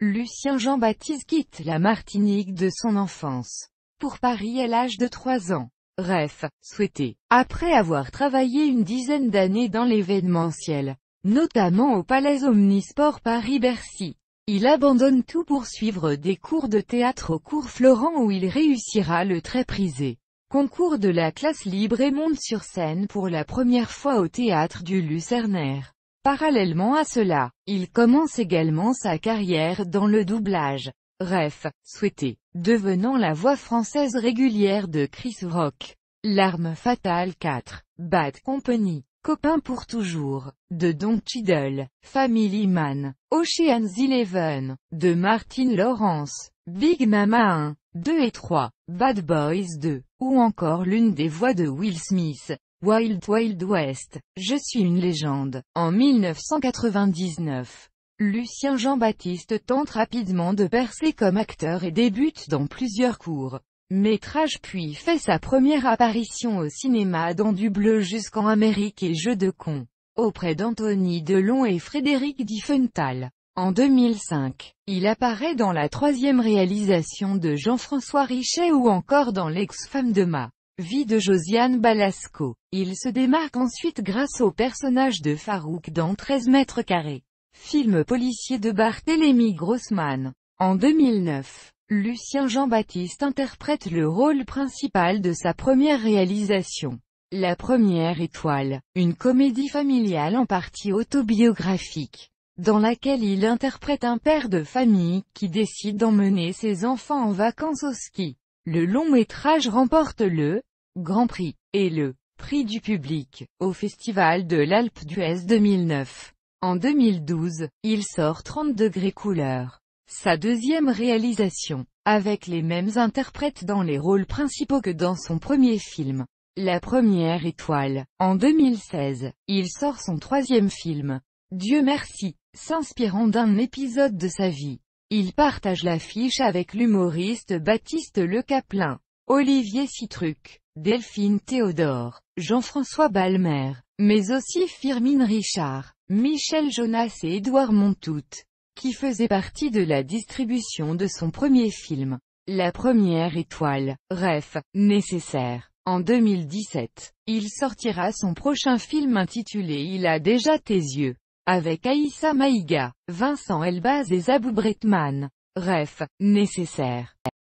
Lucien Jean-Baptiste quitte la Martinique de son enfance. Pour Paris à l'âge de 3 ans. Ref, souhaité. Après avoir travaillé une dizaine d'années dans l'événementiel, notamment au Palais Omnisport Paris-Bercy, il abandonne tout pour suivre des cours de théâtre au cours Florent où il réussira le très prisé concours de la classe libre et monte sur scène pour la première fois au théâtre du Lucernaire. Parallèlement à cela, il commence également sa carrière dans le doublage. Ref, souhaité, devenant la voix française régulière de Chris Rock. L'arme fatale 4, Bad Company, Copain pour toujours, de Don Cheadle, Family Man, Ocean's Eleven, de Martin Lawrence, Big Mama 1, 2 et 3, Bad Boys 2, ou encore l'une des voix de Will Smith, Wild Wild West, Je suis une légende, en 1999. Lucien Jean-Baptiste tente rapidement de percer comme acteur et débute dans plusieurs cours. Métrage puis fait sa première apparition au cinéma dans Du Bleu jusqu'en Amérique et Jeux de con, auprès d'Anthony Delon et Frédéric Diffenthal. En 2005, il apparaît dans la troisième réalisation de Jean-François Richet ou encore dans L'ex-femme de Ma. Vie de Josiane Balasco. Il se démarque ensuite grâce au personnage de Farouk dans 13 mètres carrés. Film policier de Barthélémy Grossman. En 2009, Lucien Jean-Baptiste interprète le rôle principal de sa première réalisation. La première étoile, une comédie familiale en partie autobiographique, dans laquelle il interprète un père de famille qui décide d'emmener ses enfants en vacances au ski. Le long métrage remporte le Grand Prix, et le Prix du public, au Festival de l'Alpe d'Huez 2009. En 2012, il sort 30 degrés couleur. Sa deuxième réalisation, avec les mêmes interprètes dans les rôles principaux que dans son premier film. La première étoile. En 2016, il sort son troisième film. Dieu merci, s'inspirant d'un épisode de sa vie. Il partage l'affiche avec l'humoriste Baptiste Le Caplin, Olivier Citruc, Delphine Théodore, Jean-François Balmer, mais aussi Firmin Richard, Michel Jonas et Édouard Montout, qui faisaient partie de la distribution de son premier film, La Première Étoile, Ref, Nécessaire. En 2017, il sortira son prochain film intitulé Il a déjà tes yeux, avec Aïssa Maïga, Vincent Elbaz et Zabou Bretman. Ref, Nécessaire.